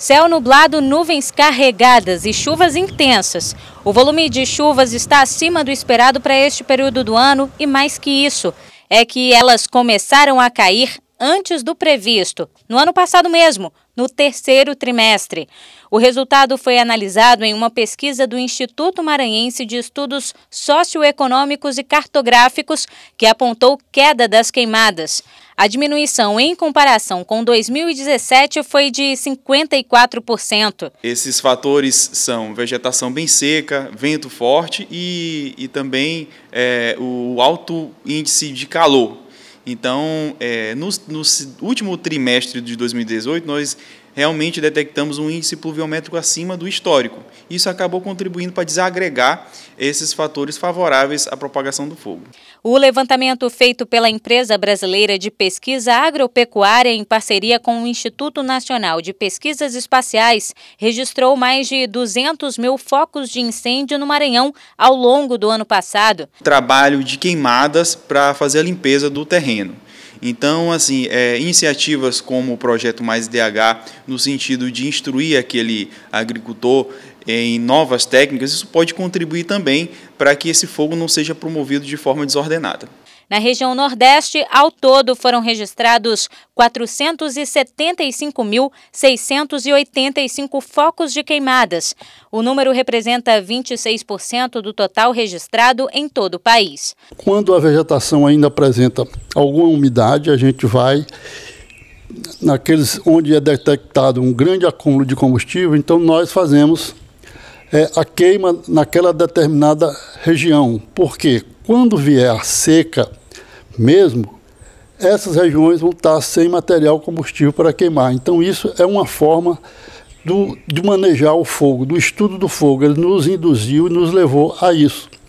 Céu nublado, nuvens carregadas e chuvas intensas. O volume de chuvas está acima do esperado para este período do ano e mais que isso, é que elas começaram a cair antes do previsto, no ano passado mesmo, no terceiro trimestre. O resultado foi analisado em uma pesquisa do Instituto Maranhense de Estudos Socioeconômicos e Cartográficos, que apontou queda das queimadas. A diminuição em comparação com 2017 foi de 54%. Esses fatores são vegetação bem seca, vento forte e, e também é, o alto índice de calor. Então, é, no, no último trimestre de 2018, nós realmente detectamos um índice pluviométrico acima do histórico. Isso acabou contribuindo para desagregar esses fatores favoráveis à propagação do fogo. O levantamento feito pela Empresa Brasileira de Pesquisa Agropecuária em parceria com o Instituto Nacional de Pesquisas Espaciais registrou mais de 200 mil focos de incêndio no Maranhão ao longo do ano passado. Trabalho de queimadas para fazer a limpeza do terreno. Então, assim, é, iniciativas como o projeto Mais DH, no sentido de instruir aquele agricultor em novas técnicas, isso pode contribuir também para que esse fogo não seja promovido de forma desordenada. Na região Nordeste, ao todo, foram registrados 475.685 focos de queimadas. O número representa 26% do total registrado em todo o país. Quando a vegetação ainda apresenta alguma umidade, a gente vai naqueles onde é detectado um grande acúmulo de combustível, então nós fazemos é, a queima naquela determinada região. Porque quando vier a seca, mesmo, essas regiões vão estar sem material combustível para queimar. Então, isso é uma forma do, de manejar o fogo, do estudo do fogo. Ele nos induziu e nos levou a isso.